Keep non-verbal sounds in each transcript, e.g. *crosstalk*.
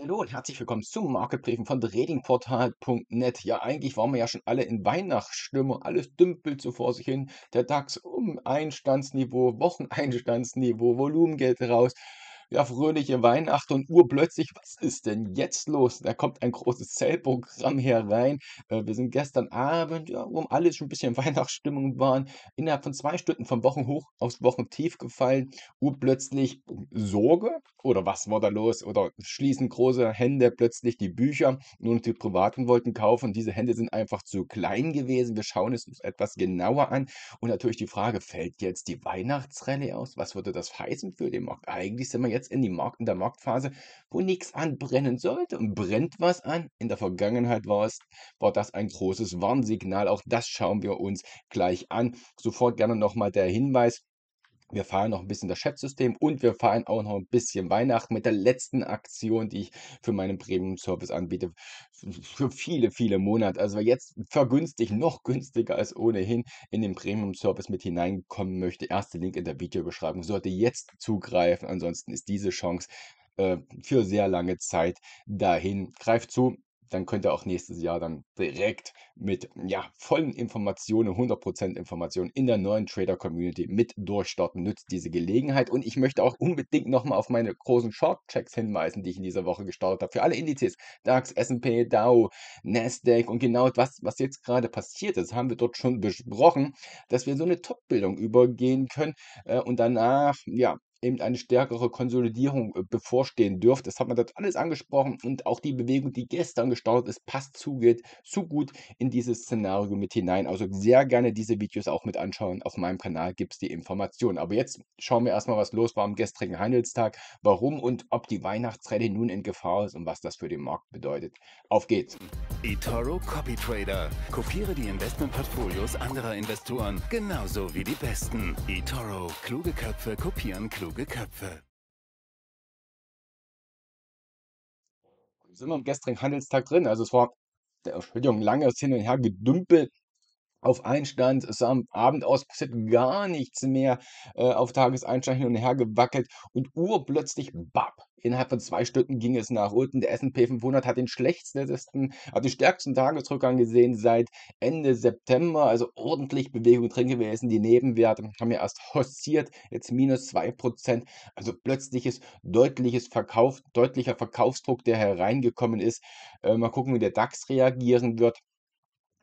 Hallo und herzlich willkommen zum Marketbriefing von tradingportal.net. Ja, eigentlich waren wir ja schon alle in Weihnachtsstimmung. Alles dümpelt so vor sich hin. Der DAX um Einstandsniveau, Wocheneinstandsniveau, Volumen geht raus. Ja, fröhliche Weihnachten und urplötzlich, was ist denn jetzt los? Da kommt ein großes Zellprogramm herein. Äh, wir sind gestern Abend, ja, um alle schon ein bisschen in *laughs* Weihnachtsstimmung waren, innerhalb von zwei Stunden vom Wochenhoch aufs Wochentief gefallen. Urplötzlich Sorge oder was war da los? Oder schließen große Hände plötzlich die Bücher, nur die Privaten wollten kaufen. Diese Hände sind einfach zu klein gewesen. Wir schauen es uns etwas genauer an. Und natürlich die Frage, fällt jetzt die Weihnachtsrallye aus? Was würde das heißen für den Markt? Eigentlich sind wir jetzt jetzt in, die Markt, in der Marktphase, wo nichts anbrennen sollte und brennt was an. In der Vergangenheit war, es, war das ein großes Warnsignal. Auch das schauen wir uns gleich an. Sofort gerne nochmal der Hinweis, wir fahren noch ein bisschen das Chatsystem und wir fahren auch noch ein bisschen Weihnachten mit der letzten Aktion, die ich für meinen Premium-Service anbiete. Für viele, viele Monate. Also jetzt vergünstigt, noch günstiger als ohnehin in den Premium-Service mit hineinkommen möchte. Erster Link in der Videobeschreibung. Sollte jetzt zugreifen. Ansonsten ist diese Chance äh, für sehr lange Zeit dahin. Greift zu, dann könnt ihr auch nächstes Jahr dann direkt mit ja, vollen Informationen, 100% Informationen in der neuen Trader Community mit durchstarten. Nützt diese Gelegenheit und ich möchte auch unbedingt nochmal auf meine großen Short Checks hinweisen, die ich in dieser Woche gestartet habe. Für alle Indizes, DAX, S&P, DAO, Nasdaq und genau das, was jetzt gerade passiert ist, haben wir dort schon besprochen, dass wir so eine Top-Bildung übergehen können äh, und danach ja eben eine stärkere Konsolidierung äh, bevorstehen dürfte. Das hat man dort alles angesprochen und auch die Bewegung, die gestern gestartet ist, passt zu, geht, zu gut in dieses Szenario mit hinein. Also sehr gerne diese Videos auch mit anschauen. Auf meinem Kanal gibt es die Informationen. Aber jetzt schauen wir erstmal, was los war am gestrigen Handelstag, warum und ob die Weihnachtsrallye nun in Gefahr ist und was das für den Markt bedeutet. Auf geht's! eToro Copy Trader. Kopiere die Investmentportfolios anderer Investoren, genauso wie die besten. eToro. Kluge Köpfe kopieren kluge Kluge Köpfe. Sind wir am gestrigen Handelstag drin? Also es war, der, Entschuldigung, langes Hin und Her gedümpelt auf Einstand, ist am Abend aus passiert gar nichts mehr äh, auf Tageseinstand hin und her gewackelt und urplötzlich, bap, innerhalb von zwei Stunden ging es nach unten. Der S&P 500 hat den schlechtesten, hat den stärksten Tagesrückgang gesehen seit Ende September, also ordentlich Bewegung drin gewesen. Die Nebenwerte haben ja erst hossiert, jetzt minus 2%, also plötzliches, deutliches Verkauf, deutlicher Verkaufsdruck, der hereingekommen ist. Äh, mal gucken, wie der DAX reagieren wird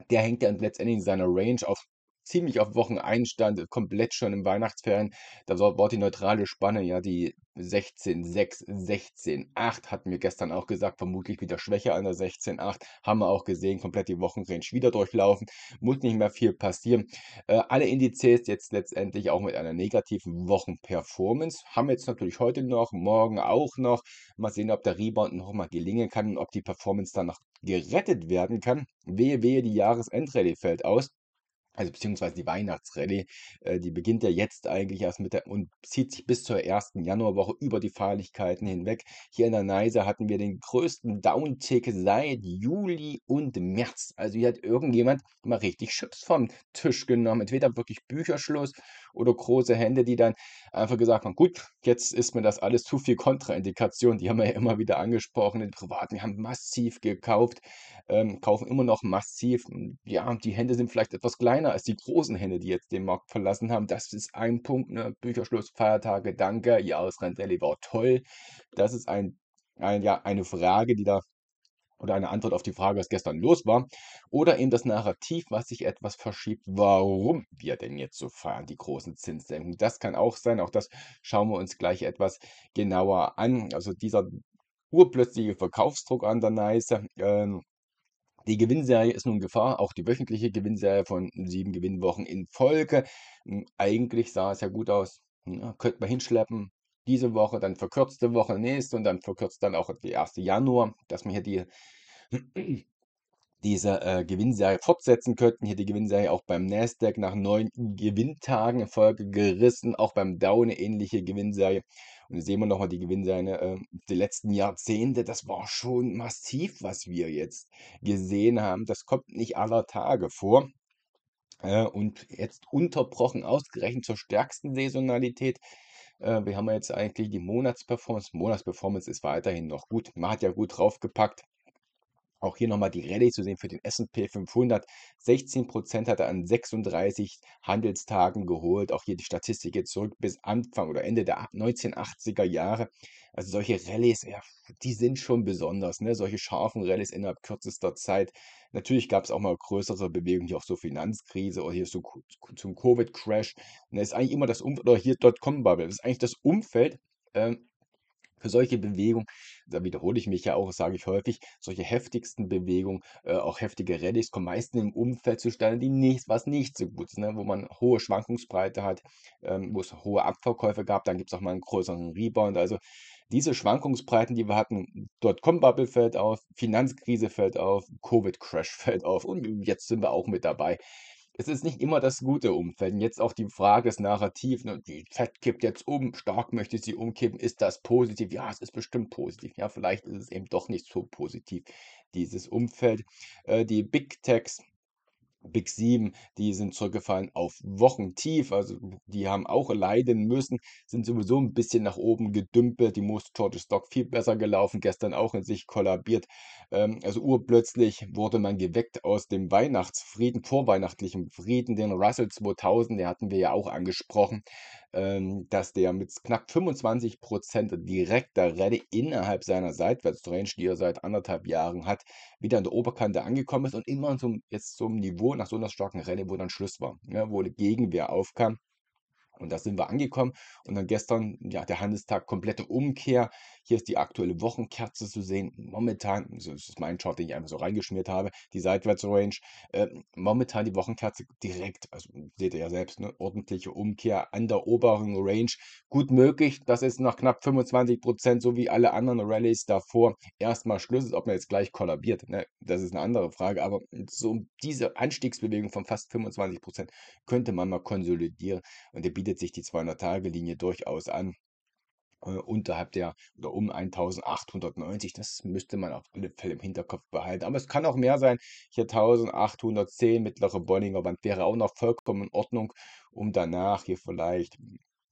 der hängt ja letztendlich in seiner Range auf ziemlich auf Wocheneinstand, komplett schon im Weihnachtsferien. Da war die neutrale Spanne ja die 16, 6, 16, 8, hatten wir gestern auch gesagt, vermutlich wieder schwächer an der 16, 8, haben wir auch gesehen, komplett die Wochenrange wieder durchlaufen, muss nicht mehr viel passieren. Äh, alle Indizes jetzt letztendlich auch mit einer negativen Wochenperformance, haben wir jetzt natürlich heute noch, morgen auch noch, mal sehen, ob der Rebound nochmal gelingen kann und ob die Performance dann noch gerettet werden kann. Wehe, wehe, die Jahresendrallye fällt aus also beziehungsweise die Weihnachtsrallye, äh, die beginnt ja jetzt eigentlich erst mit der und zieht sich bis zur ersten Januarwoche über die Feierlichkeiten hinweg. Hier in der Neise hatten wir den größten Downtick seit Juli und März. Also hier hat irgendjemand mal richtig Chips vom Tisch genommen. Entweder wirklich Bücherschluss oder große Hände, die dann einfach gesagt haben, gut, jetzt ist mir das alles zu viel Kontraindikation. Die haben wir ja immer wieder angesprochen. Die Privaten haben massiv gekauft, ähm, kaufen immer noch massiv. Ja, die Hände sind vielleicht etwas kleiner kleiner als die großen Hände, die jetzt den Markt verlassen haben. Das ist ein Punkt, ne? Bücherschluss, Feiertage, danke, Ihr Jahresrentrallye war toll. Das ist ein, ein, ja, eine Frage, die da oder eine Antwort auf die Frage, was gestern los war, oder eben das Narrativ, was sich etwas verschiebt, warum wir denn jetzt so feiern, die großen Zinssenkungen. Das kann auch sein, auch das schauen wir uns gleich etwas genauer an. Also dieser urplötzliche Verkaufsdruck an der Neiße, ähm, die Gewinnserie ist nun Gefahr, auch die wöchentliche Gewinnserie von sieben Gewinnwochen in Folge. Hm, eigentlich sah es ja gut aus. Hm, ja, könnte man hinschleppen. Diese Woche, dann verkürzte Woche nächste und dann verkürzt dann auch die erste Januar, dass man hier die, *clears throat* diese äh, Gewinnserie fortsetzen könnten. Hier die Gewinnserie auch beim Nasdaq nach neun Gewinntagen in Folge gerissen, auch beim Dow eine ähnliche Gewinnserie. Und sehen wir nochmal die Gewinnseine äh, der letzten Jahrzehnte. Das war schon massiv, was wir jetzt gesehen haben. Das kommt nicht aller Tage vor. Äh, und jetzt unterbrochen, ausgerechnet zur stärksten Saisonalität. Äh, wir haben jetzt eigentlich die Monatsperformance. Monatsperformance ist weiterhin noch gut. Man hat ja gut draufgepackt. Auch hier nochmal die Rallye zu sehen für den S&P 500. 16% hat er an 36 Handelstagen geholt. Auch hier die Statistik jetzt zurück bis Anfang oder Ende der 1980er Jahre. Also solche Rallyes, ja, die sind schon besonders. Ne? Solche scharfen Rallyes innerhalb kürzester Zeit. Natürlich gab es auch mal größere Bewegungen, hier auch so Finanzkrise oder hier so zum Covid-Crash. Und ne, das ist eigentlich immer das Umfeld, oder hier Dotcom-Bubble, das ist eigentlich das Umfeld, ähm, für solche Bewegungen, da wiederhole ich mich ja auch, sage ich häufig, solche heftigsten Bewegungen, äh, auch heftige Rallyes kommen meistens im Umfeld zustande, die nicht, was nicht so gut ist, ne? wo man hohe Schwankungsbreite hat, ähm, wo es hohe Abverkäufe gab, dann gibt es auch mal einen größeren Rebound. Also diese Schwankungsbreiten, die wir hatten, Dotcom-Bubble fällt auf, Finanzkrise fällt auf, Covid-Crash *laughs* fällt auf und jetzt sind wir auch mit dabei es ist nicht immer das gute Umfeld. Und jetzt auch die Frage des Narrativs, ne, die Chat kippt jetzt um, stark möchte sie umkippen, ist das positiv? Ja, es ist bestimmt positiv. Ja, vielleicht ist es eben doch nicht so positiv, dieses Umfeld. Äh, die Big Techs Big 7, die sind zurückgefallen auf Wochentief. Also die haben auch leiden müssen, sind sowieso ein bisschen nach oben gedümpelt. Die Most Torte Stock viel besser gelaufen, gestern auch in sich kollabiert. Ähm, also urplötzlich wurde man geweckt aus dem Weihnachtsfrieden, vorweihnachtlichen Frieden, den Russell 2000, den hatten wir ja auch angesprochen ähm, dass der mit knapp 25% direkter Rede innerhalb seiner Seitwärts-Range, die er seit anderthalb Jahren hat, wieder an der Oberkante angekommen ist und immer zum, jetzt zum Niveau nach so einer starken Rede, wo dann Schluss war, ja, ne, wo eine Gegenwehr aufkam. Und da sind wir angekommen. Und dann gestern, ja, der Handelstag, komplette Umkehr. Hier ist die aktuelle Wochenkerze zu sehen. Momentan, das ist mein Chart, den ich einfach so reingeschmiert habe, die Seitwärtsrange. Äh, momentan die Wochenkerze direkt, also seht ihr ja selbst, eine ordentliche Umkehr an der oberen Range. Gut möglich, das ist nach knapp 25 Prozent, so wie alle anderen Rallyes davor, erstmal Schluss ist, ob man jetzt gleich kollabiert. Ne? Das ist eine andere Frage, aber so diese Anstiegsbewegung von fast 25 Prozent könnte man mal konsolidieren und der bietet sich die 200-Tage-Linie durchaus an äh, unterhalb der oder um 1890. Das müsste man auf alle Fälle im Hinterkopf behalten. Aber es kann auch mehr sein. Hier 1810 mittlere Bollinger Band wäre auch noch vollkommen in Ordnung, um danach hier vielleicht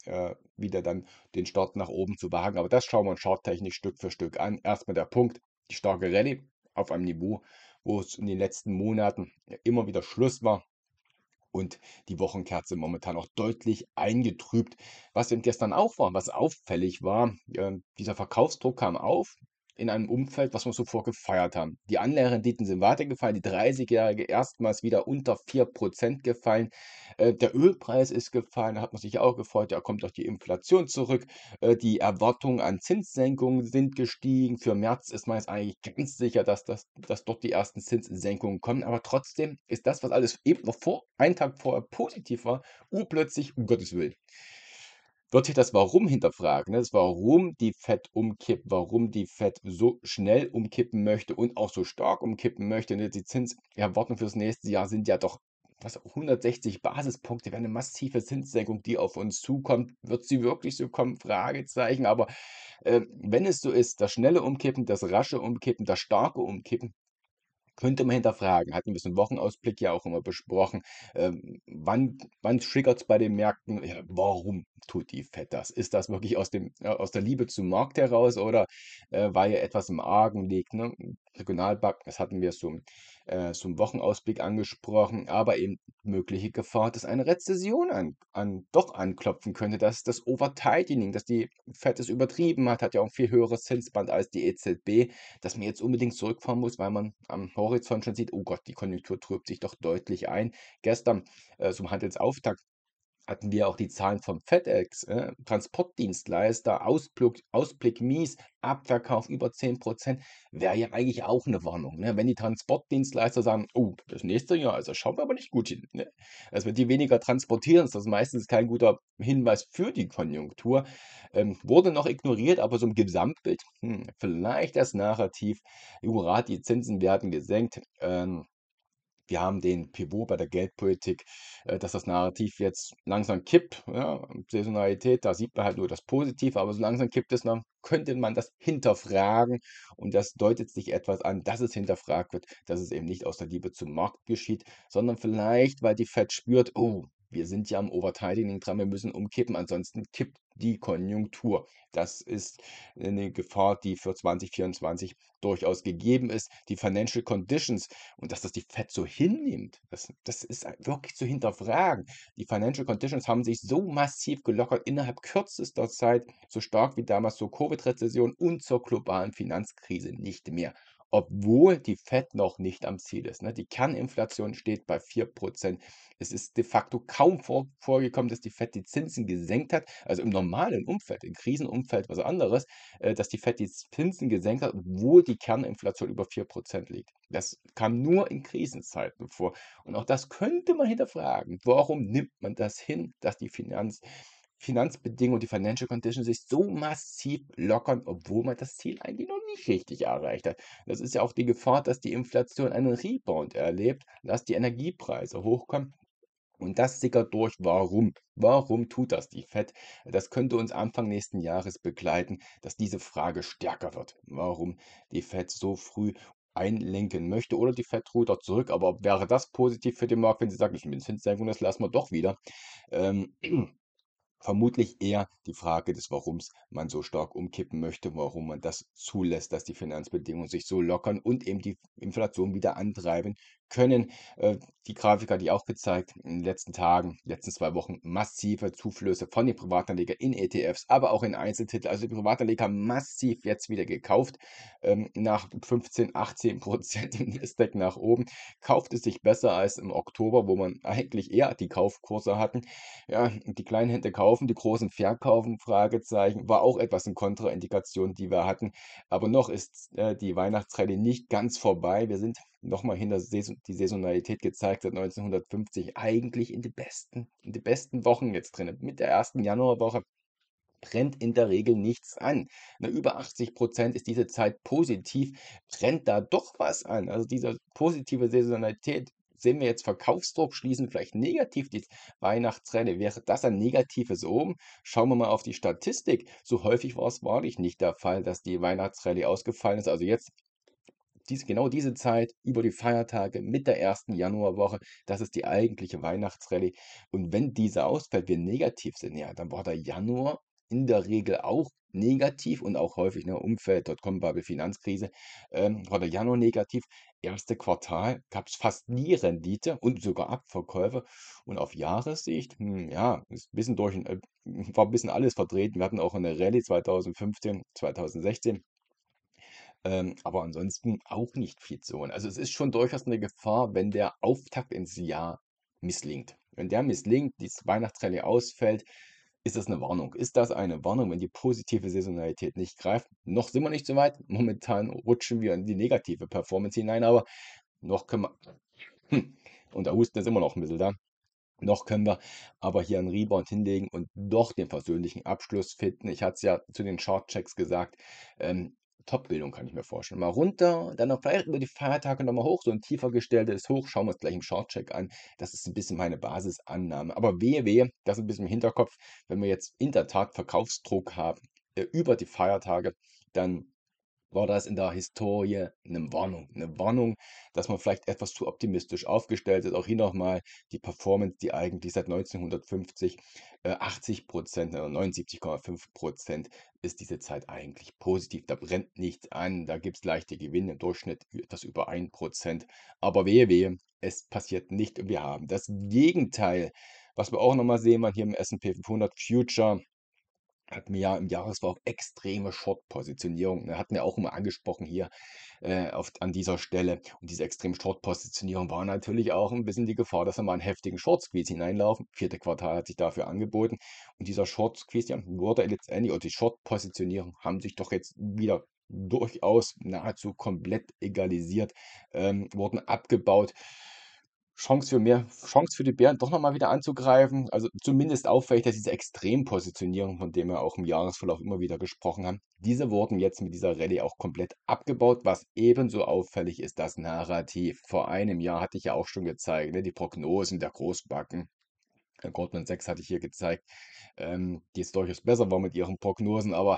äh, wieder dann den Start nach oben zu wagen. Aber das schauen wir uns charttechnisch Stück für Stück an. Erstmal der Punkt, die starke Rallye auf einem Niveau, wo es in den letzten Monaten immer wieder Schluss war und die Wochenkerze momentan auch deutlich eingetrübt, was eben gestern auch war, was auffällig war. Äh, dieser Verkaufsdruck kam auf, in einem Umfeld, was wir so vorgefeiert haben. Die Anleiherenditen sind weitergefallen, die 30-Jährige erstmals wieder unter 4% gefallen. Äh, der Ölpreis ist gefallen, da hat man sich auch gefreut, da kommt doch die Inflation zurück. Äh, die Erwartungen an Zinssenkungen sind gestiegen. Für März ist man jetzt eigentlich ganz sicher, dass, das, dass dort die ersten Zinssenkungen kommen. Aber trotzdem ist das, was alles eben noch vor, einen Tag vorher positiv war, urplötzlich, um Gottes Willen wird sich das Warum hinterfragen. Ne? Das Warum die Fett umkippt, warum die Fett so schnell umkippen möchte und auch so stark umkippen möchte. Ne? Die Zinserwartungen das nächste Jahr sind ja doch was, 160 Basispunkte wäre eine massive Zinssenkung, die auf uns zukommt. Wird sie wirklich so kommen? Fragezeichen. Aber äh, wenn es so ist, das schnelle Umkippen, das rasche Umkippen, das starke Umkippen, könnte man hinterfragen. Hatten wir so einen Wochenausblick ja auch immer besprochen. Ähm, wann wann triggert es bei den Märkten? Ja, warum? tut die Fett das? Ist das wirklich aus, dem, äh, aus der Liebe zum Markt heraus oder äh, weil ihr etwas im Argen liegt? Ne? Regionalbacken, das hatten wir zum, äh, zum Wochenausblick angesprochen, aber eben mögliche Gefahr, dass eine Rezession an, an, doch anklopfen könnte, dass das Overtightening, dass die Fed es übertrieben hat, hat ja auch ein viel höheres Zinsband als die EZB, dass man jetzt unbedingt zurückfahren muss, weil man am Horizont schon sieht, oh Gott, die Konjunktur trübt sich doch deutlich ein. Gestern äh, zum Handelsauftakt hatten wir auch die Zahlen vom FedEx, äh, Transportdienstleister, Ausblick, Ausblick mies, Abverkauf über 10%, wäre ja eigentlich auch eine Warnung. Ne? Wenn die Transportdienstleister sagen, oh, das nächste Jahr, also schauen wir aber nicht gut hin. Ne? Dass wir die weniger transportieren, ist das meistens kein guter Hinweis für die Konjunktur. Ähm, wurde noch ignoriert, aber so im Gesamtbild, hm, vielleicht das Narrativ, Jurat, die Zinsen werden gesenkt. Ähm, wir haben den Pivot bei der Geldpolitik, äh, dass das Narrativ jetzt langsam kippt. Ja, Saisonalität, da sieht man halt nur das Positive, aber so langsam kippt es, dann könnte man das hinterfragen. Und das deutet sich etwas an, dass es hinterfragt wird, dass es eben nicht aus der Liebe zum Markt geschieht, sondern vielleicht, weil die Fed spürt, oh, wir sind ja am Overtiding dran, wir müssen umkippen, ansonsten kippt die Konjunktur. Das ist eine Gefahr, die für 2024 durchaus gegeben ist. Die Financial Conditions und dass das die Fed so hinnimmt, das, das ist wirklich zu hinterfragen. Die Financial Conditions haben sich so massiv gelockert innerhalb kürzester Zeit, so stark wie damals zur Covid-Rezession und zur globalen Finanzkrise nicht mehr obwohl die FED noch nicht am Ziel ist. Ne? Die Kerninflation steht bei 4%. Es ist de facto kaum vorgekommen, dass die FED die Zinsen gesenkt hat. Also im normalen Umfeld, im Krisenumfeld was anderes, äh, dass die FED die Zinsen gesenkt hat, obwohl die Kerninflation über 4% liegt. Das kam nur in Krisenzeiten vor. Und auch das könnte man hinterfragen. Warum nimmt man das hin, dass die Finanz Finanzbedingungen, und die Financial Conditions sich so massiv lockern, obwohl man das Ziel eigentlich noch nicht richtig erreicht hat. Das ist ja auch die Gefahr, dass die Inflation einen Rebound erlebt, dass die Energiepreise hochkommen. Und das sickert durch. Warum? Warum tut das die FED? Das könnte uns Anfang nächsten Jahres begleiten, dass diese Frage stärker wird. Warum die FED so früh einlenken möchte oder die FED rudert zurück. Aber wäre das positiv für den Markt, wenn sie sagt, ich bin Zinssenkung, das lassen wir doch wieder? Ähm, vermutlich eher die Frage des Warums man so stark umkippen möchte, warum man das zulässt, dass die Finanzbedingungen sich so lockern und eben die Inflation wieder antreiben können äh, die Grafiker, die auch gezeigt in den letzten Tagen, letzten zwei Wochen massive Zuflüsse von den Privatanlegern in ETFs, aber auch in Einzeltitel. Also die Privatanleger massiv jetzt wieder gekauft. Ähm, nach 15, 18 Prozent im Nasdaq nach oben kauft es sich besser als im Oktober, wo man eigentlich eher die Kaufkurse hatten. Ja, die kleinen Hände kaufen, die großen verkaufen, Fragezeichen, war auch etwas eine Kontraindikation, die wir hatten. Aber noch ist äh, die Weihnachtsrallye nicht ganz vorbei. Wir sind nochmal hin, dass die Saisonalität gezeigt hat, 1950 eigentlich in den besten, in den besten Wochen jetzt drin. Mit der ersten Januarwoche brennt in der Regel nichts an. Na, über 80 Prozent ist diese Zeit positiv, brennt da doch was an. Also diese positive Saisonalität sehen wir jetzt Verkaufsdruck schließen, vielleicht negativ die Weihnachtsrenne. Wäre das ein negatives Oben? Schauen wir mal auf die Statistik. So häufig war es wahrlich nicht der Fall, dass die Weihnachtsrallye ausgefallen ist. Also jetzt diese, genau diese Zeit über die Feiertage mit der ersten Januarwoche, das ist die eigentliche Weihnachtsrallye. Und wenn diese ausfällt, wir negativ sind, ja, dann war der Januar in der Regel auch negativ und auch häufig ne, Umfeld, Dotcom-Bubble, Finanzkrise, ähm, war der Januar negativ. Erste Quartal gab es fast nie Rendite und sogar Abverkäufe. Und auf Jahressicht, hm, ja, ist ein bisschen durch, äh, war ein bisschen alles vertreten. Wir hatten auch eine Rallye 2015, 2016 ähm, aber ansonsten auch nicht viel zu holen. Also es ist schon durchaus eine Gefahr, wenn der Auftakt ins Jahr misslingt. Wenn der misslingt, die Weihnachtsrallye ausfällt, ist das eine Warnung? Ist das eine Warnung, wenn die positive Saisonalität nicht greift? Noch sind wir nicht so weit. Momentan rutschen wir in die negative Performance hinein, aber noch können wir. *clears throat* Hm, und der Husten ist immer noch ein bisschen da. Noch können wir aber hier einen Rebound hinlegen und doch den persönlichen Abschluss finden. Ich hatte es ja zu den Short-Checks gesagt. Ähm, Top-Bildung, kann ich mir vorstellen. Mal runter, dann noch vielleicht über die Feiertage nochmal hoch, so ein tiefer gestelltes Hoch, schauen wir uns gleich im Short-Check an. Das ist ein bisschen meine Basisannahme. Aber wehe, wehe, das ist ein bisschen im Hinterkopf, wenn wir jetzt in der Tat Verkaufsdruck haben äh, über die Feiertage, dann war das in der Historie eine Warnung. Eine Warnung, dass man vielleicht etwas zu optimistisch aufgestellt ist. Auch hier nochmal die Performance, die eigentlich seit 1950 80 äh, Prozent, 79,5 Prozent ist diese Zeit eigentlich positiv. Da brennt nichts an, da gibt es leichte Gewinne im Durchschnitt etwas über 1 Prozent. Aber wehe, wehe, es passiert nicht und wir haben das Gegenteil. Was wir auch nochmal sehen, man hier im S&P 500 Future hatten wir ja im Jahresverlauf extreme Short-Positionierung. Ne, wir Hatten ja auch immer angesprochen hier äh, auf, an dieser Stelle. Und diese extreme Short-Positionierung war natürlich auch ein bisschen die Gefahr, dass wir mal einen heftigen Short-Squeeze hineinlaufen. Vierte Quartal hat sich dafür angeboten. Und dieser Short-Squeeze ja, wurde letztendlich, oder die Short-Positionierung haben sich doch jetzt wieder durchaus nahezu komplett egalisiert, ähm, wurden abgebaut. Chance für mehr, Chance für die Bären doch nochmal wieder anzugreifen. Also zumindest auffällig, dass diese Extrempositionierung, von dem wir auch im Jahresverlauf immer wieder gesprochen haben, diese wurden jetzt mit dieser Rallye auch komplett abgebaut. Was ebenso auffällig ist, das Narrativ. Vor einem Jahr hatte ich ja auch schon gezeigt, ne, die Prognosen der Großbacken. Goldman Sachs hatte ich hier gezeigt, ähm, die es durchaus besser war mit ihren Prognosen, aber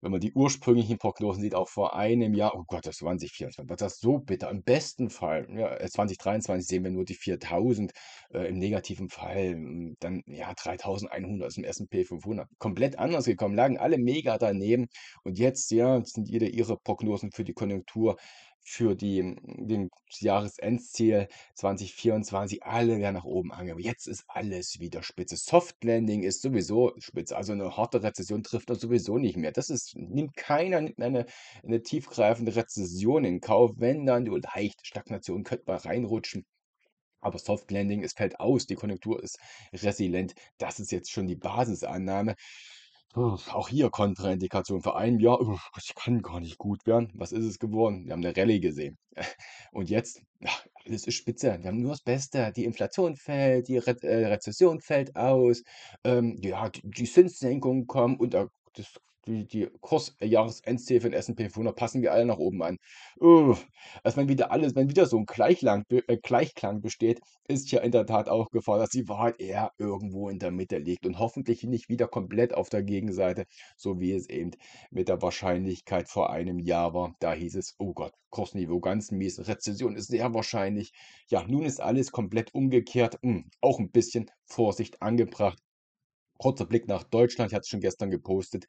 wenn man die ursprünglichen Prognosen sieht, auch vor einem Jahr, oh Gott, das 2024, wird das so bitter. Im besten Fall, ja, 2023 äh, sehen wir nur die 4000, äh, im negativen Fall hm, dann ja 3100 aus dem S&P 500. Komplett anders gekommen, lagen alle mega daneben und jetzt, ja, sind jede ihre Prognosen für die Konjunktur für die, den Jahresendziel 2024 alle werden nach oben angehoben. Jetzt ist alles wieder spitze. Soft Landing ist sowieso spitze. Also eine harte Rezession trifft uns sowieso nicht mehr. Das ist, nimmt keiner nimmt eine, eine tiefgreifende Rezession in Kauf. Wenn dann nur leicht Stagnation könnte mal reinrutschen. Aber Soft Landing, es fällt aus, die Konjunktur ist resilient. Das ist jetzt schon die Basisannahme. Auch hier Kontraindikation. für ein Jahr, ich kann gar nicht gut werden. Was ist es geworden? Wir haben eine Rallye gesehen. *laughs* Und jetzt, alles ist spitze. Wir haben nur das Beste. Die Inflation fällt, die Re äh, Rezession fällt aus, ähm, ja, die, die Zinssenkungen kommen und der das, die, die Kursjahresendziele für den S&P 500 passen wir alle nach oben an. Uh, dass man wieder alles, wenn wieder so ein Gleichklang, äh, Gleichklang besteht, ist ja in der Tat auch Gefahr, dass die Wahrheit eher irgendwo in der Mitte liegt und hoffentlich nicht wieder komplett auf der Gegenseite, so wie es eben mit der Wahrscheinlichkeit vor einem Jahr war. Da hieß es, oh Gott, Kursniveau ganz mies, Rezession ist sehr wahrscheinlich. Ja, nun ist alles komplett umgekehrt, hm, auch ein bisschen Vorsicht angebracht kurzer Blick nach Deutschland. Ich hatte es schon gestern gepostet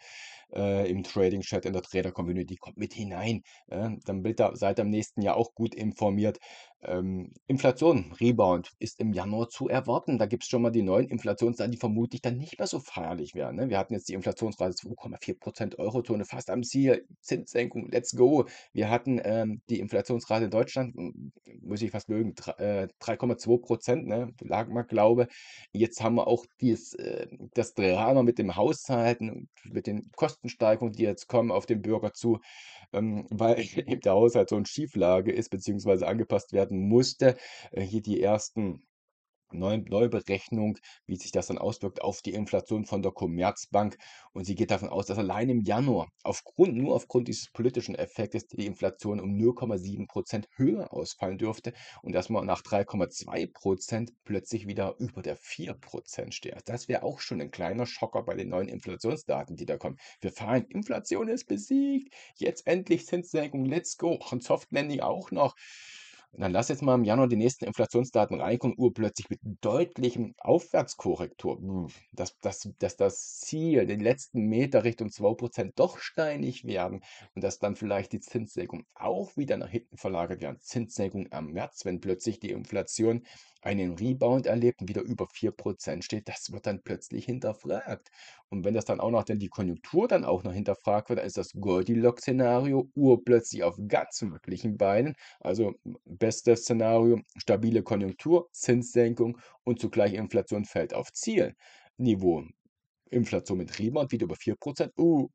äh, im Trading Chat in der Trader Community. Kommt mit hinein. Äh, dann da, seid ihr im nächsten Jahr auch gut informiert. Ähm, Inflation, Rebound ist im Januar zu erwarten. Da gibt es schon mal die neuen Inflationszahlen, die vermutlich dann nicht mehr so feierlich wären. Ne? Wir hatten jetzt die Inflationsrate 2,4% Eurozone fast am Ziel. Zinssenkung, let's go. Wir hatten ähm, die Inflationsrate in Deutschland, hm, muss ich fast mögen, 3,2%. Äh, ne? Lag mal Glaube. Jetzt haben wir auch dieses, äh, das Drama mit dem Haushalten und mit den Kostensteigerungen, die jetzt kommen, auf den Bürger zu, ähm, weil *laughs* eben der Haushalt so in Schieflage ist, beziehungsweise angepasst werden musste, äh, hier die ersten Neuberechnung, wie sich das dann auswirkt auf die Inflation von der Commerzbank. Und sie geht davon aus, dass allein im Januar aufgrund, nur aufgrund dieses politischen Effektes die Inflation um 0,7 höher ausfallen dürfte und dass man nach 3,2 plötzlich wieder über der 4 steht. Das wäre auch schon ein kleiner Schocker bei den neuen Inflationsdaten, die da kommen. Wir fahren, Inflation ist besiegt, jetzt endlich Zinssenkung, let's go. Und Soft Landing auch noch dann lass jetzt mal im Januar die nächsten Inflationsdaten reinkommen, urplötzlich mit deutlichem Aufwärtskorrektur, dass, dass, dass das Ziel, den letzten Meter Richtung 2% doch steinig werden und dass dann vielleicht die Zinssenkung auch wieder nach hinten verlagert werden. Zinssenkung am März, wenn plötzlich die Inflation einen Rebound erlebt und wieder über 4% steht, das wird dann plötzlich hinterfragt. Und wenn das dann auch noch, denn die Konjunktur dann auch noch hinterfragt wird, dann ist das Goldilocks-Szenario urplötzlich auf ganz möglichen Beinen. Also bestes Szenario, stabile Konjunktur, Zinssenkung und zugleich Inflation fällt auf Zielniveau. Inflation mit Rebound wieder über 4%. Uh,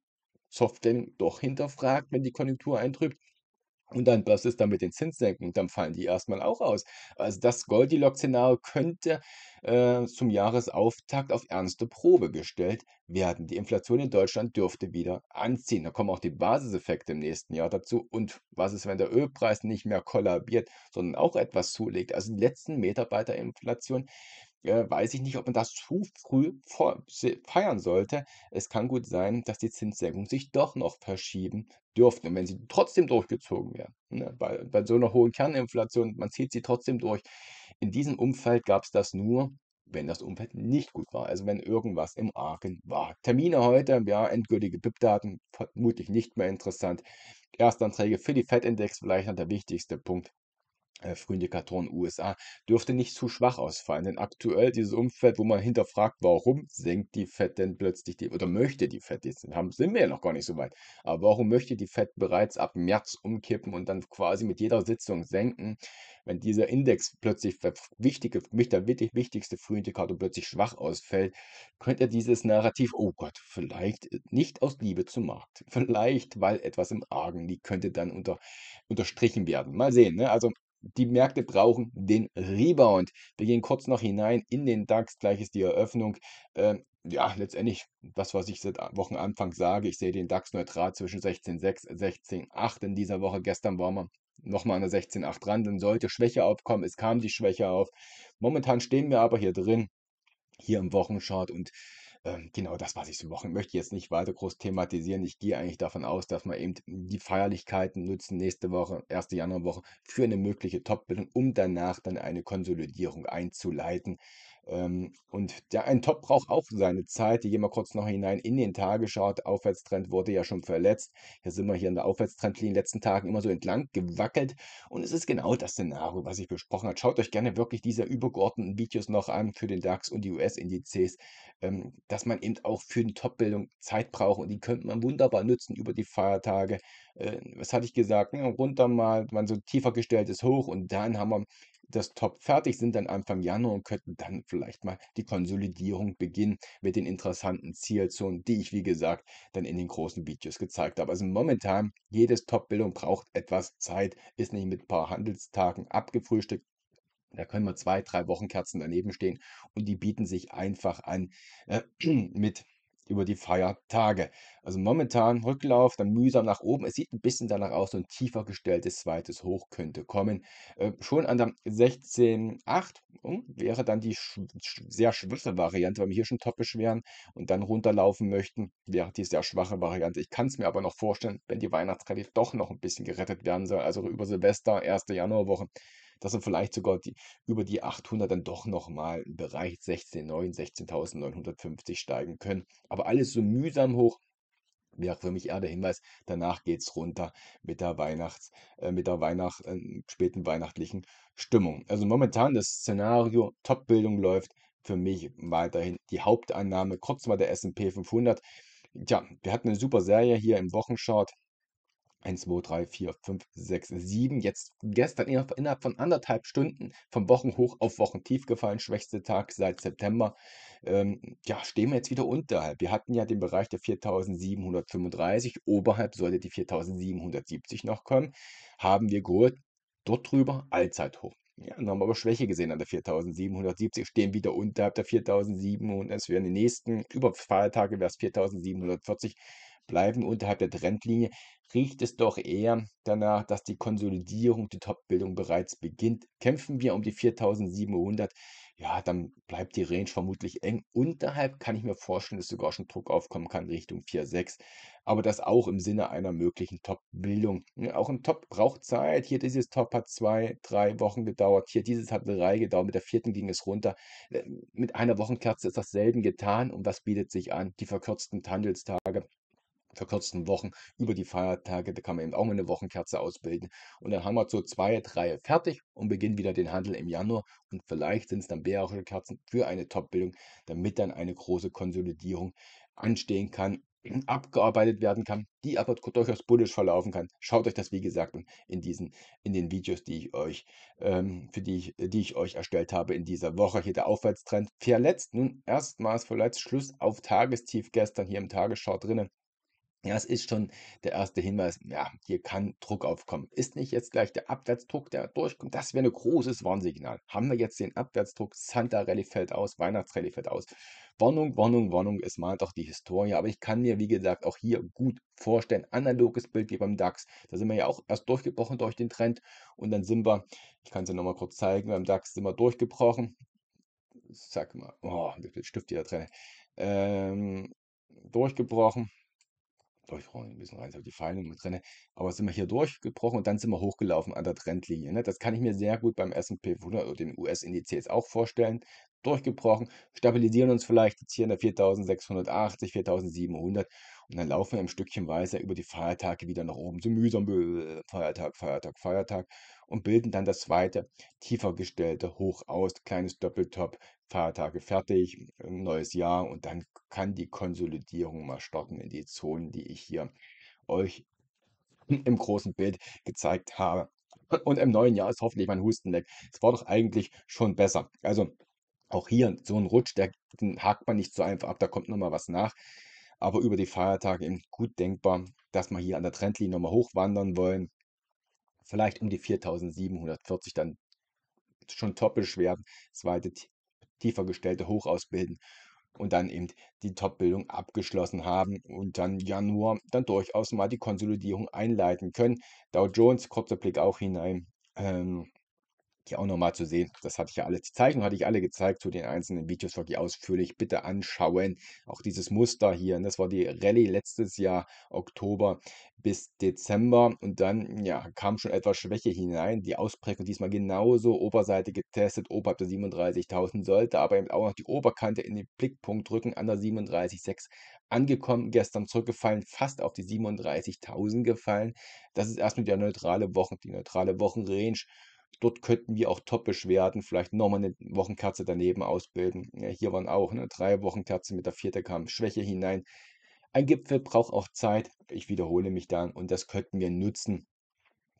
Soft Softbank doch hinterfragt, wenn die Konjunktur eintrübt. Und dann, was ist dann mit den Zinssenken? Dann fallen die erstmal auch aus. Also das Goldilocks-Szenario könnte äh, zum Jahresauftakt auf ernste Probe gestellt werden. Die Inflation in Deutschland dürfte wieder anziehen. Da kommen auch die Basiseffekte im nächsten Jahr dazu. Und was ist, wenn der Ölpreis nicht mehr kollabiert, sondern auch etwas zulegt? Also die letzten Meter bei der Inflation äh, weiß ich nicht, ob man das zu früh feiern sollte. Es kann gut sein, dass die Zinssenkungen sich doch noch verschieben dürften. Und wenn sie trotzdem durchgezogen werden, ne, bei, bei so einer hohen Kerninflation, man zieht sie trotzdem durch. In diesem Umfeld gab es das nur, wenn das Umfeld nicht gut war, also wenn irgendwas im Argen war. Termine heute, ja, endgültige BIP-Daten vermutlich nicht mehr interessant. Erstanträge für die Fettindex, vielleicht noch der wichtigste Punkt äh, Frühindikatoren USA, dürfte nicht zu schwach ausfallen. Denn aktuell dieses Umfeld, wo man hinterfragt, warum senkt die FED denn plötzlich die, oder möchte die FED, jetzt sind wir ja noch gar nicht so weit, aber warum möchte die FED bereits ab März umkippen und dann quasi mit jeder Sitzung senken, wenn dieser Index plötzlich, der wichtige, mich der wichtigste Frühindikator plötzlich schwach ausfällt, könnte dieses Narrativ, oh Gott, vielleicht nicht aus Liebe zum Markt, *laughs* vielleicht weil etwas im Argen liegt, könnte dann unter, unterstrichen werden. Mal sehen, ne? also die Märkte brauchen den Rebound. Wir gehen kurz noch hinein in den DAX, gleich ist die Eröffnung. Ähm, ja, letztendlich das, was ich seit Wochenanfang sage, ich sehe den DAX neutral zwischen 16,6 16,8 in dieser Woche. Gestern waren wir nochmal an der 16,8 dran, dann sollte Schwäche aufkommen. Es kam die Schwäche auf. Momentan stehen wir aber hier drin, hier im Wochenchart und ähm, genau das, was ich so machen möchte, jetzt nicht weiter groß thematisieren. Ich gehe eigentlich davon aus, dass wir eben die Feierlichkeiten nutzen nächste Woche, erste Januarwoche, für eine mögliche Top-Bildung, um danach dann eine Konsolidierung einzuleiten. Ähm, und der ein Top braucht auch seine Zeit. Die gehen wir kurz noch hinein in den Tagesschau. Aufwärtstrend wurde ja schon verletzt. Hier sind wir hier in der Aufwärtstrendlinie in den letzten Tagen immer so entlang gewackelt. Und es ist genau das Szenario, was ich besprochen habe. Schaut euch gerne wirklich diese übergeordneten Videos noch an für den DAX und die US-Indizes, ähm, dass man eben auch für die Top-Bildung Zeit braucht. Und die könnte man wunderbar nutzen über die Feiertage. Äh, was hatte ich gesagt? Ja, runter mal, man so tiefer gestellt ist hoch. Und dann haben wir das Top fertig sind dann Anfang Januar und könnten dann vielleicht mal die Konsolidierung beginnen mit den interessanten Zielzonen, die ich wie gesagt dann in den großen Videos gezeigt habe. Also momentan, jedes Top-Bildung braucht etwas Zeit, ist nicht mit ein paar Handelstagen abgefrühstückt. Da können wir zwei, drei Wochenkerzen daneben stehen und die bieten sich einfach an äh, mit über die Feiertage. Also momentan Rücklauf, dann mühsam nach oben. Es sieht ein bisschen danach aus, so ein tiefer gestelltes zweites Hoch könnte kommen. Äh, schon an der 16,8 hm, wäre dann die sch sehr schwache Variante, weil wir hier schon topisch wären und dann runterlaufen möchten, wäre die sehr schwache Variante. Ich kann es mir aber noch vorstellen, wenn die Weihnachtsrallye doch noch ein bisschen gerettet werden soll, also über Silvester, 1. Januarwoche, dass er vielleicht sogar die, über die 800 dann doch nochmal im Bereich 16.9, 16.950 steigen können. Aber alles so mühsam hoch, wäre für mich eher der Hinweis, danach geht es runter mit der Weihnachts-, äh, mit der Weihnacht-, äh, späten weihnachtlichen Stimmung. Also momentan das Szenario, Top-Bildung läuft für mich weiterhin die Hauptannahme. Kurz mal der SP 500. Tja, wir hatten eine super Serie hier im Wochenchart 1, 2, 3, 4, 5, 6, 7. Jetzt gestern innerhalb von anderthalb Stunden vom Wochenhoch auf Wochentief gefallen. Schwächste Tag seit September. Ähm, ja, stehen wir jetzt wieder unterhalb. Wir hatten ja den Bereich der 4735. Oberhalb sollte die 4770 noch kommen. Haben wir geholt. Dort drüber Allzeithoch. Ja, dann haben wir aber Schwäche gesehen an der 4770, stehen wieder unterhalb der 4700. Es wären die nächsten, über Feiertage wäre es 4740 bleiben unterhalb der Trendlinie, riecht es doch eher danach, dass die Konsolidierung, die Topbildung bereits beginnt. Kämpfen wir um die 4700, ja, dann bleibt die Range vermutlich eng. Unterhalb kann ich mir vorstellen, dass sogar schon Druck aufkommen kann Richtung 4,6. Aber das auch im Sinne einer möglichen Top-Bildung. Auch ein Top braucht Zeit. Hier dieses Top hat zwei, drei Wochen gedauert. Hier dieses hat drei gedauert. Mit der vierten ging es runter. Äh, mit einer Wochenkerze ist dasselbe getan. Und was bietet sich an? Die verkürzten Handelstage verkürzten Wochen über die Feiertage, da kann man eben auch mal eine Wochenkerze ausbilden. Und dann haben wir so zwei, drei fertig und beginnen wieder den Handel im Januar. Und vielleicht sind es dann bärische Kerzen für eine Top-Bildung, damit dann eine große Konsolidierung anstehen kann *clears throat* abgearbeitet werden kann, die aber durchaus bullisch verlaufen kann. Schaut euch das wie gesagt in diesen in den Videos, die ich euch ähm, für die ich, die ich euch erstellt habe in dieser Woche hier der Aufwärtstrend verletzt nun erstmals verletzt Schluss auf Tagestief gestern hier im Tagesschau drinnen das ist schon der erste Hinweis, ja, hier kann Druck aufkommen. Ist nicht jetzt gleich der Abwärtsdruck, der durchkommt. Das wäre ein ne großes Warnsignal. Haben wir jetzt den Abwärtsdruck, Santa Rally fällt aus, Weihnachtsrally fällt aus. Warnung, Warnung, Warnung, es malt doch die Historie. Aber ich kann mir, wie gesagt, auch hier gut vorstellen, analoges Bild wie beim DAX. Da sind wir ja auch erst durchgebrochen durch den Trend. Und dann sind wir, ich kann es ja nochmal kurz zeigen, beim DAX sind wir durchgebrochen. Sag mal, oh, wie viel Stift hier drin. Ähm, durchgebrochen, Durchfroren ein bisschen rein, habe die Feinde mit drin. Aber sind wir hier durchgebrochen und dann sind wir hochgelaufen an der Trendlinie. Ne? Das kann ich mir sehr gut beim S&P 500 oder dem US-Indiz jetzt auch vorstellen durchgebrochen, stabilisieren uns vielleicht jetzt hier in der 4680, 4700 und dann laufen wir ein Stückchen weiter über die Feiertage wieder nach oben, so mühsam, Feiertag, Feiertag, Feiertag und bilden dann das zweite, tiefer gestellte Hoch aus, kleines Doppeltop, Feiertage fertig, neues Jahr und dann kann die Konsolidierung mal starten in die Zonen, die ich hier euch im großen Bild gezeigt habe. Und im neuen Jahr ist hoffentlich mein Husten weg. Es war doch eigentlich schon besser. Also auch hier so ein Rutsch, der den hakt man nicht so einfach ab, da kommt nochmal was nach. Aber über die Feiertage eben gut denkbar, dass wir hier an der Trendlinie nochmal hochwandern wollen. Vielleicht um die 4740 dann schon toppisch werden, zweite tiefer gestellte Hoch ausbilden und dann eben die Top-Bildung abgeschlossen haben und dann Januar dann durchaus mal die Konsolidierung einleiten können. Dow Jones, kurzer Blick auch hinein, ähm, die auch nochmal zu sehen. Das hatte ich ja alles, die Zeichnung hatte ich alle gezeigt zu den einzelnen Videos, wirklich ausführlich. Bitte anschauen. Auch dieses Muster hier, ne, das war die Rallye letztes Jahr, Oktober bis Dezember. Und dann ja, kam schon etwas Schwäche hinein. Die Ausprägung diesmal genauso, Oberseite getestet, oberhalb der 37.000 sollte, aber eben auch noch die Oberkante in den Blickpunkt drücken, an der 37.6 angekommen, gestern zurückgefallen, fast auf die 37.000 gefallen. Das ist erstmal die neutrale Wochen, die neutrale Wochenrange. Dort könnten wir auch topisch werden, vielleicht nochmal eine Wochenkerze daneben ausbilden. Ja, hier waren auch ne, drei Wochenkerzen mit der vierten kam Schwäche hinein. Ein Gipfel braucht auch Zeit. Ich wiederhole mich dann und das könnten wir nutzen,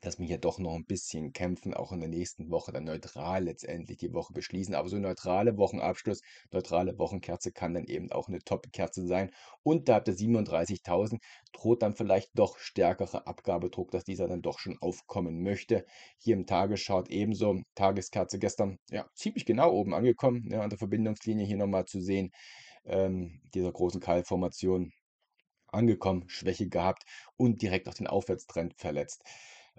dass wir hier doch noch ein bisschen kämpfen, auch in der nächsten Woche dann neutral letztendlich die Woche beschließen. Aber so neutrale Wochenabschluss, neutrale Wochenkerze kann dann eben auch eine Top-Kerze sein. Und da habt ihr 37.000, droht dann vielleicht doch stärkerer Abgabedruck, dass dieser dann doch schon aufkommen möchte. Hier im Tagesschart ebenso, Tageskerze gestern, ja, ziemlich genau oben angekommen, ja, an der Verbindungslinie hier nochmal zu sehen, ähm, dieser großen Keilformation angekommen, Schwäche gehabt und direkt auch den Aufwärtstrend verletzt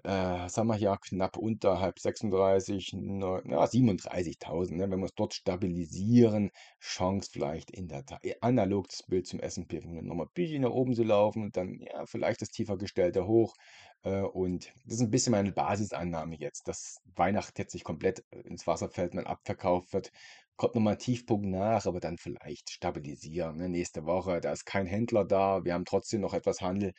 äh, sagen wir ja knapp unterhalb 36, ja, 37.000, ne? wenn wir es dort stabilisieren, Chance vielleicht in der Ta äh, analog das Bild zum S&P 500 nochmal ein bisschen nach oben zu laufen und dann ja, vielleicht das tiefer gestellte hoch äh, und das ist ein bisschen meine Basisannahme jetzt, dass Weihnachten jetzt nicht komplett äh, ins Wasser fällt und abverkauft wird, kommt nochmal ein Tiefpunkt nach, aber dann vielleicht stabilisieren. Ne? Nächste Woche, da ist kein Händler da, wir haben trotzdem noch etwas Handel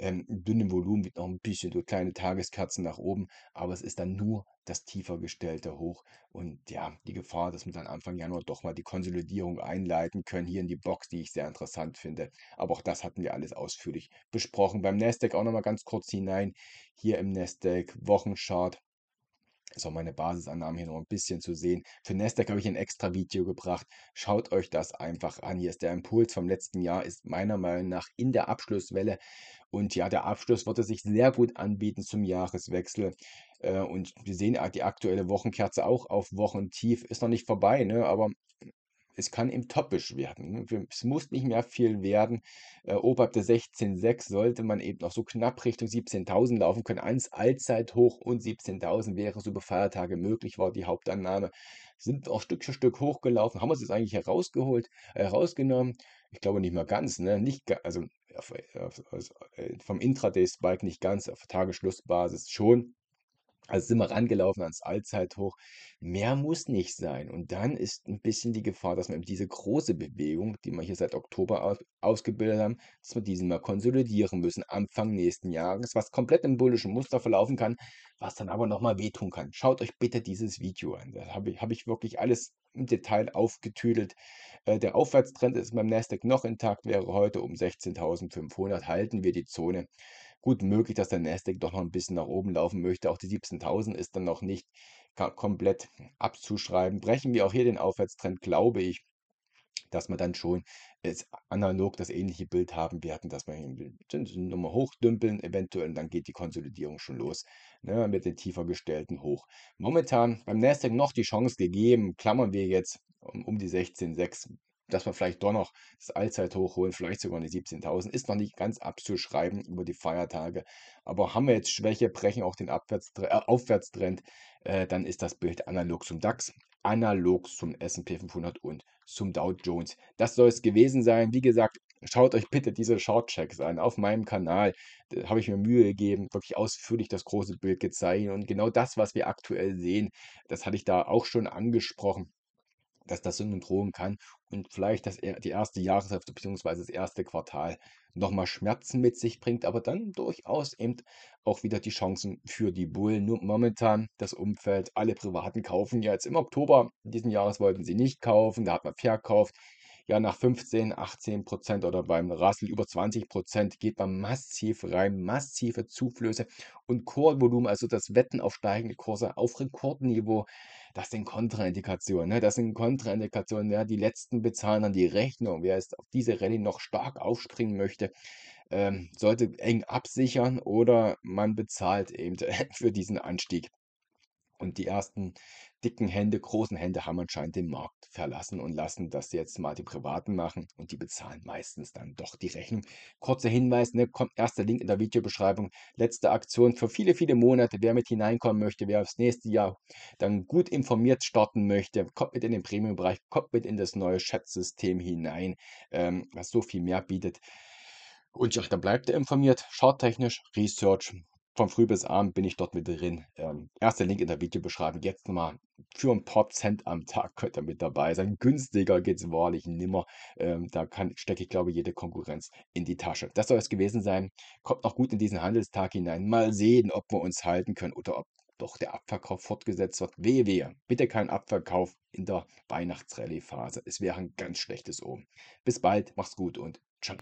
ähm, dünnem Volumen geht noch ein bisschen durch kleine Tageskerzen nach oben, aber es ist dann nur das tiefer gestellte Hoch und ja, die Gefahr, dass wir dann Anfang Januar doch mal die Konsolidierung einleiten können, hier in die Box, die ich sehr interessant finde. Aber auch das hatten wir alles ausführlich besprochen. Beim Nasdaq auch nochmal ganz kurz hinein, hier im Nasdaq Wochenchart ist auch meine Basisannahmen hier noch ein bisschen zu sehen. Für Nasdaq habe ich ein extra Video gebracht. Schaut euch das einfach an. Hier ist der Impuls vom letzten Jahr, ist meiner Meinung nach in der Abschlusswelle. Und ja, der Abschluss würde sich sehr gut anbieten zum Jahreswechsel. Äh, und wir sehen ah, die aktuelle Wochenkerze auch auf Wochentief. Ist noch nicht vorbei, ne? aber es kann eben topisch werden. Ne? Es muss nicht mehr viel werden. Äh, oberhalb der 16,6 sollte man eben noch so knapp Richtung 17.000 laufen können. Eins Allzeithoch und 17.000 wäre so über Feiertage möglich, war die Hauptannahme. Sind auch Stück für Stück hochgelaufen. Haben wir es jetzt eigentlich herausgeholt, äh, herausgenommen? Ich glaube nicht mal ganz, ne? Nicht, also, auf, auf, also äh, vom Intraday-Spike nicht ganz, auf Tagesschlussbasis schon also sind wir rangelaufen ans Allzeithoch. Mehr muss nicht sein. Und dann ist ein bisschen die Gefahr, dass wir eben diese große Bewegung, die wir hier seit Oktober aus, ausgebildet haben, dass wir diesen mal konsolidieren müssen Anfang nächsten Jahres, was komplett im bullischen Muster verlaufen kann, was dann aber nochmal wehtun kann. Schaut euch bitte dieses Video an. Da habe ich, hab ich wirklich alles im Detail aufgetüdelt. Äh, der Aufwärtstrend ist beim Nasdaq noch intakt, wäre heute um 16.500 halten wir die Zone gut möglich, dass der Nasdaq doch noch ein bisschen nach oben laufen möchte. Auch die 17.000 ist dann noch nicht komplett abzuschreiben. Brechen wir auch hier den Aufwärtstrend, glaube ich, dass man dann schon analog das ähnliche Bild haben werden, dass man nochmal hochdümpeln, eventuell, dann geht die Konsolidierung schon los ne, mit den tiefer gestellten hoch. Momentan beim Nasdaq noch die Chance gegeben, klammern wir jetzt um, um die 16,6 dass wir vielleicht doch noch das Allzeithoch holen, vielleicht sogar eine 17.000, ist noch nicht ganz abzuschreiben über die Feiertage. Aber haben wir jetzt Schwäche, brechen auch den Abwärtstrend, äh, Aufwärtstrend, äh, dann ist das Bild analog zum DAX, analog zum S&P 500 und zum Dow Jones. Das soll es gewesen sein. Wie gesagt, Schaut euch bitte diese Shortchecks an. Auf meinem Kanal habe ich mir Mühe gegeben, wirklich ausführlich das große Bild gezeichnet. Und genau das, was wir aktuell sehen, das hatte ich da auch schon angesprochen dass das Sünden drohen kann und vielleicht dass er die erste Jahreshälfte bzw. das erste Quartal nochmal Schmerzen mit sich bringt, aber dann durchaus eben auch wieder die Chancen für die Bullen. Nur momentan das Umfeld, alle Privaten kaufen ja jetzt im Oktober diesen Jahres wollten sie nicht kaufen, da hat man verkauft ja nach 15, 18 Prozent oder beim Rassel über 20 Prozent geht man massiv rein, massive Zuflöse und Kursvolumen, also das Wetten auf steigende Kurse auf Rekordniveau, das sind Kontraindikationen, ne? das sind Kontraindikationen, ja, die letzten bezahlen dann die Rechnung, wer jetzt auf diese Rallye noch stark aufspringen möchte, ähm, sollte eng absichern oder man bezahlt eben *laughs* für diesen Anstieg. Und die ersten dicken Hände, großen Hände haben anscheinend den Markt verlassen und lassen das jetzt mal die Privaten machen und die bezahlen meistens dann doch die Rechnung. Kurzer Hinweis, ne, kommt erster Link in der Videobeschreibung. Letzte Aktion für viele, viele Monate. Wer mit hineinkommen möchte, wer aufs nächste Jahr dann gut informiert starten möchte, kommt mit in den Premium-Bereich, kommt mit in das neue Schätzsystem hinein, ähm, was so viel mehr bietet. Und ja, dann bleibt ihr informiert, charttechnisch, Research, von früh bis abend bin ich dort mit drin. Ähm, erster Link in der Videobeschreibung. Jetzt nochmal für ein paar Cent am Tag könnt ihr mit dabei sein. Günstiger geht es wahrlich nimmer. Ähm, da kann, stecke ich, glaube ich, jede Konkurrenz in die Tasche. Das soll es gewesen sein. Kommt noch gut in diesen Handelstag hinein. Mal sehen, ob wir uns halten können oder ob doch der Abverkauf fortgesetzt wird. Wehe, wehe. Bitte kein Abverkauf in der Weihnachtsrallye-Phase. Es wäre ein ganz schlechtes Omen. Bis bald, mach's gut und ciao.